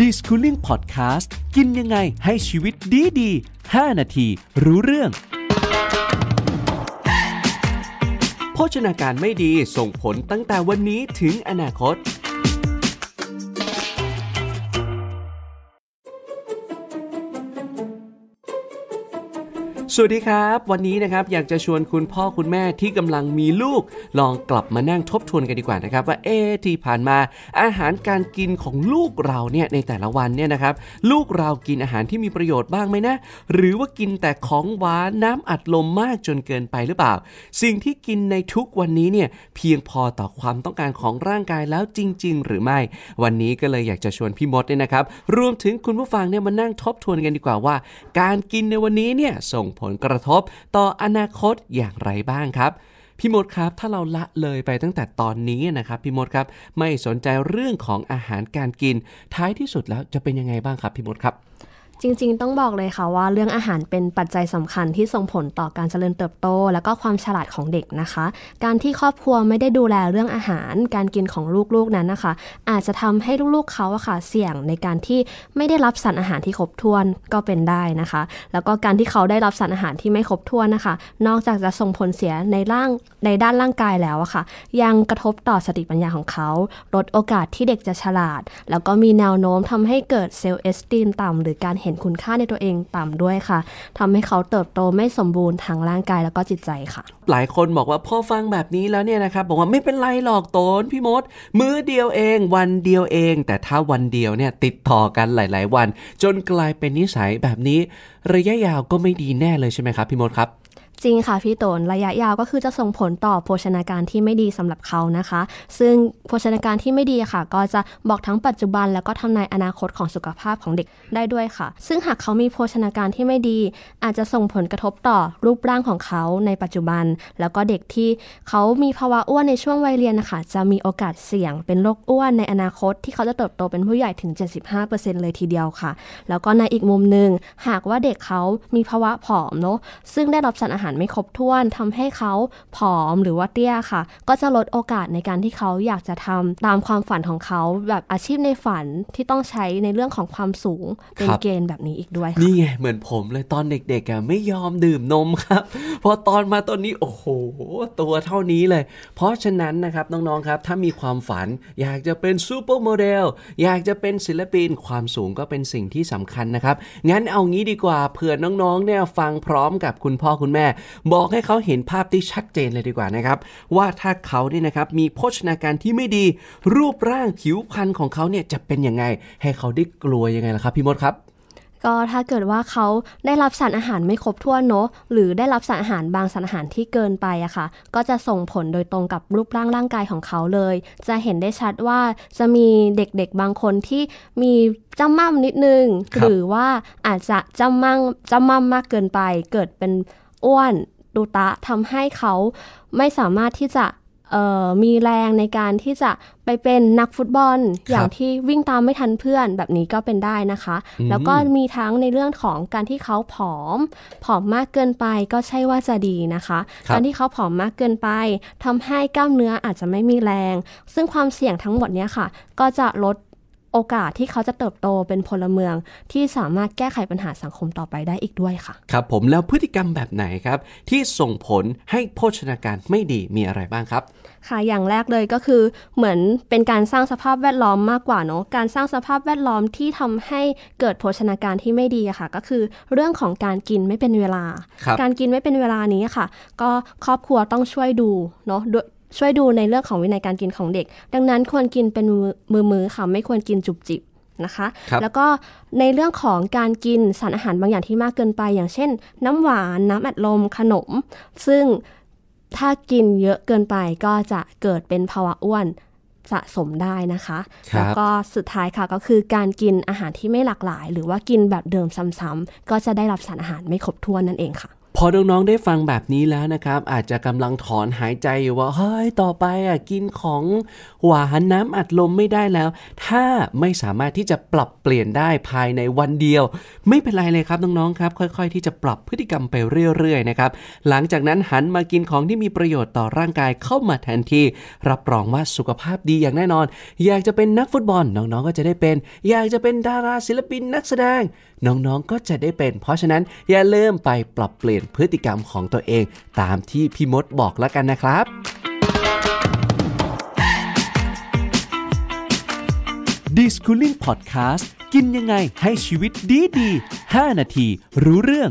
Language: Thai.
ดิสคูลิ่งพอดแคสต์กินยังไงให้ชีวิตดีดี5นาที รู้เรื่องโภชนาการไม่ดีส่งผลตั้งแต่วันนี้ถึงอนาคตสวัสดีครับ วันนี้นะครับอยากจะชวนคุณพ่อคุณแม่ที่กำลังมีลูกลองกลับมานั่งทบทวนกันดีกว่านะครับว่าเอ๊ที่ผ่านมาอาหารการกินของลูกเราเนี่ยในแต่ละวันเนี่ยนะครับลูกเรากินอาหารที่มีประโยชน์บ้างไหมนะหรือว่ากินแต่ของหวานน้ำอัดลมมากจนเกินไปหรือเปล่า สิ่งที่กินในทุกวันนี้เนี่ยเพียงพอต่อความต้องการของร่างกายแล้วจริงๆหรือไม่ วันนี้ก็เลยอยากจะชวนพี่มดเนี่ยนะครับรวมถึงคุณผู้ฟังเนี่ยมานั่งทบทวนกันดีกว่าว่าการกินในวันนี้เนี่ยส่งผลกระทบต่ออนาคตอย่างไรบ้างครับ พี่มดครับ ถ้าเราละเลยไปตั้งแต่ตอนนี้นะครับพี่มดครับ ไม่สนใจเรื่องของอาหารการกิน ท้ายที่สุดแล้วจะเป็นยังไงบ้างครับพี่มดครับจริงๆ ต้องบอกเลยค่ะว่าเรื่องอาหารเป็นปัจจัยสำคัญที่ส่งผลต่อการเจริญเติบโต และก็ความฉลาดของเด็กนะคะ การที่ครอบครัวไม่ได้ดูแลเรื่องอาหารการกินของลูกๆนั้นนะคะ อาจจะทำให้ลูกๆเขาอะค่ะ เสี่ยงในการที่ไม่ได้รับสารอาหารที่ครบถ้วนก็เป็นได้นะคะ แล้วก็การที่เขาได้รับสารอาหารที่ไม่ครบถ้วนนะคะ นอกจากจะส่งผลเสียในร่างในด้านร่างกายแล้วอะค่ะ ยังกระทบต่อสติปัญญาของเขาลดโอกาสที่เด็กจะฉลาด แล้วก็มีแนวโน้มทำให้เกิดเซลล์เอสตีนต่ำหรือการเห็นนคุณค่าในตัวเองต่ำด้วยค่ะทำให้เขาเติบโตไม่สมบูรณ์ทางร่างกายแล้วก็จิตใจค่ะ หลายคนบอกว่าพ่อฟังแบบนี้แล้วเนี่ยนะครับบอกว่าไม่เป็นไรหรอกตนพี่มดมื้อเดียวเอง วันเดียวเอง แต่ถ้าวันเดียวเนี่ยติดต่อกันหลาย ๆ วัน จนกลายเป็นนิสัยแบบนี้ ระยะยาวก็ไม่ดีแน่เลยใช่ไหมครับพี่มดครับจริงค่ะพี่ตนระยะยาวก็คือจะส่งผลต่อโภชนาการที่ไม่ดีสำหรับเขานะคะ ซึ่งโภชนาการที่ไม่ดีค่ะ ก็จะบอกทั้งปัจจุบันแล้วก็ทำนายอนาคตของสุขภาพของเด็กได้ด้วยค่ะ ซึ่งหากเขามีโภชนาการที่ไม่ดี อาจจะส่งผลกระทบต่อรูปร่างของเขาในปัจจุบัน แล้วก็เด็กที่เขามีภาวะอ้วนในช่วงวัยเรียนนะคะจะมีโอกาสเสี่ยงเป็นโรคอ้วนในอนาคตที่เขาจะเติบโตเป็นผู้ใหญ่ถึง 75%เลยทีเดียวค่ะ แล้วก็ในอีกมุมหนึ่งหากว่าเด็กเขามีภาวะผอมเนาะซึ่งได้รับสารอาหารหารไม่ครบถ้วนทำให้เขาผอมหรือว่าเตี้ยค่ะ ก็จะลดโอกาสในการที่เขาอยากจะทำตามความฝันของเขาแบบอาชีพในฝันที่ต้องใช้ในเรื่องของความสูงเป็นเกณฑ์แบบนี้อีกด้วยนี่ไงเหมือนผมเลยตอนเด็กๆไม่ยอมดื่มนมครับพอตอนมาตอนนี้โอ้โหตัวเท่านี้เลย เพราะฉะนั้นนะครับน้องๆครับถ้ามีความฝันอยากจะเป็นซูเปอร์โมเดลอยากจะเป็นศิลปินความสูงก็เป็นสิ่งที่สำคัญนะครับงั้นเอางี้ดีกว่าเผื่อน้องๆเนี่ยฟังพร้อมกับคุณพ่อคุณแม่บอกให้เขาเห็นภาพที่ชัดเจนเลยดีกว่านะครับ ว่าถ้าเขาเนี่ยนะครับมีโภชนาการที่ไม่ดีรูปร่าง ผิวพรรณของเขาเนี่ยจะเป็นยังไง ให้เขาได้กลัวยังไงล่ะครับพี่มดครับ ก็ถ้าเกิดว่าเขาได้รับสารอาหารไม่ครบถ้วนเนาะหรือได้รับสารอาหารบางสารอาหารที่เกินไปอะค่ะก็จะส่งผลโดยตรงกับรูปร่างร่างกายของเขาเลย จะเห็นได้ชัดว่าจะมีเด็กๆบางคนที่มีจำมั่มนิดนึง หรือว่าอาจจะจำมั่งจำมั่มมากเกินไปเกิดเป็นอ้วนดูตะทำให้เขาไม่สามารถที่จะมีแรงในการที่จะไปเป็นนักฟุตบอลอย่างที่วิ่งตามไม่ทันเพื่อนแบบนี้ก็เป็นได้นะคะ แล้วก็มีทั้งในเรื่องของการที่เขาผอมผอมมากเกินไปก็ใช่ว่าจะดีนะคะคการที่เขาผอมมากเกินไป ทำให้กล้ามเนื้ออาจจะไม่มีแรง ซึ่งความเสี่ยงทั้งหมดนี้ค่ะก็จะลดโอกาสที่เขาจะเติบโตเป็นพลเมืองที่สามารถแก้ไขปัญหาสังคมต่อไปได้อีกด้วยค่ะครับผมแล้วพฤติกรรมแบบไหนครับที่ส่งผลให้โภชนาการไม่ดีมีอะไรบ้างครับ ค่ะอย่างแรกเลยก็คือเหมือนเป็นการสร้างสภาพแวดล้อมมากกว่าเนาะการสร้างสภาพแวดล้อมที่ทำให้เกิดโภชนาการที่ไม่ดีค่ะ ก็คือเรื่องของการกินไม่เป็นเวลา การกินไม่เป็นเวลานี้ค่ะ ก็ครอบครัวต้องช่วยดูเนาะช่วยดูในเรื่องของวินัยการกินของเด็ก ดังนั้นควรกินเป็นมือมือค่ะไม่ควรกินจุบจิบนะคะคแล้วก็ในเรื่องของการกินสารอาหารบางอย่างที่มากเกินไป อย่างเช่น น้ำหวานน้ำอัดลมขนม ซึ่งถ้ากินเยอะเกินไปก็จะเกิดเป็นภาวะอ้วนสะสมได้นะคะคแล้วก็สุดท้ายค่ะก็คือการกินอาหารที่ไม่หลากหลาย หรือว่ากินแบบเดิมซ้ำๆก็จะได้รับสารอาหารไม่ครบถ้วนนั่นเองค่ะพอน้องๆได้ฟังแบบนี้แล้วนะครับอาจจะกำลังถอนหายใจอยู่ว่าเฮ้ยต่อไปอ่ะกินของหวานน้ำอัดลมไม่ได้แล้ว ถ้าไม่สามารถที่จะปรับเปลี่ยนได้ภายในวันเดียว ไม่เป็นไรเลยครับน้องๆครับค่อยๆ ที่จะปรับพฤติกรรมไปเรื่อยๆนะครับหลังจากนั้นหันมากินของที่มีประโยชน์ต่อร่างกายเข้ามาแทนที่ รับรองว่าสุขภาพดีอย่างแน่นอน อยากจะเป็นนักฟุตบอลน้องๆก็จะได้เป็น อยากจะเป็นดาราศิลปินนักแสดง น้องๆก็จะได้เป็น เพราะฉะนั้นอย่าลืมไปปรับเปลี่ยนียนพฤติกรรมของตัวเองตามที่พี่มดบอกแล้วกันนะครับดิสคูลิ่งพอดแคสต์ กินยังไงให้ชีวิตดีดี 5 นาทีรู้เรื่อง